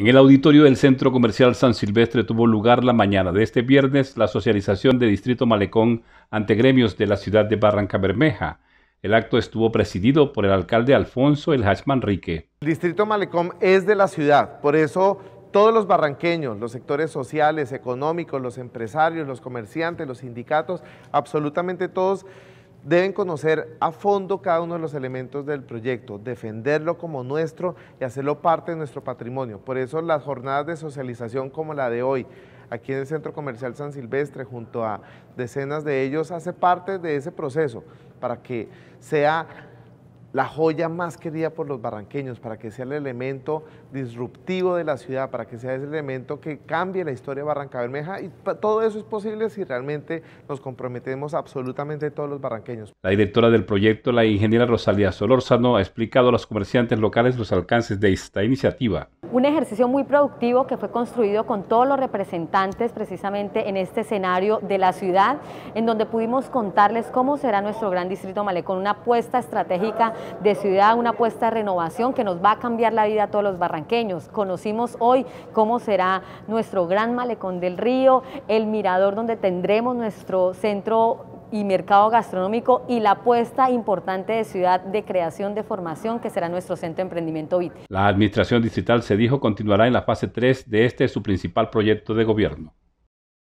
En el auditorio del Centro Comercial San Silvestre tuvo lugar la mañana de este viernes la socialización de Distrito Malecón ante gremios de la ciudad de Barranca Bermeja. El acto estuvo presidido por el alcalde Alfonso El hachman Manrique. El Distrito Malecón es de la ciudad, por eso todos los barranqueños, los sectores sociales, económicos, los empresarios, los comerciantes, los sindicatos, absolutamente todos deben conocer a fondo cada uno de los elementos del proyecto, defenderlo como nuestro y hacerlo parte de nuestro patrimonio. Por eso las jornadas de socialización como la de hoy, aquí en el Centro Comercial San Silvestre, junto a decenas de ellos, hace parte de ese proceso para que sea la joya más querida por los barranqueños, para que sea el elemento disruptivo de la ciudad, para que sea ese elemento que cambie la historia de Barranca Bermeja. Y todo eso es posible si realmente nos comprometemos absolutamente todos los barranqueños. La directora del proyecto, la ingeniera Rosalía Solórzano, ha explicado a los comerciantes locales los alcances de esta iniciativa un ejercicio muy productivo que fue construido con todos los representantes precisamente en este escenario de la ciudad, en donde pudimos contarles cómo será nuestro gran distrito Malecón, una apuesta estratégica de ciudad, una apuesta de renovación que nos va a cambiar la vida a todos los barranqueños. Conocimos hoy cómo será nuestro gran Malecón del Río, el mirador donde tendremos nuestro centro y mercado gastronómico y la apuesta importante de ciudad de creación de formación que será nuestro centro de emprendimiento BIT. La administración distrital se dijo continuará en la fase 3 de este su principal proyecto de gobierno.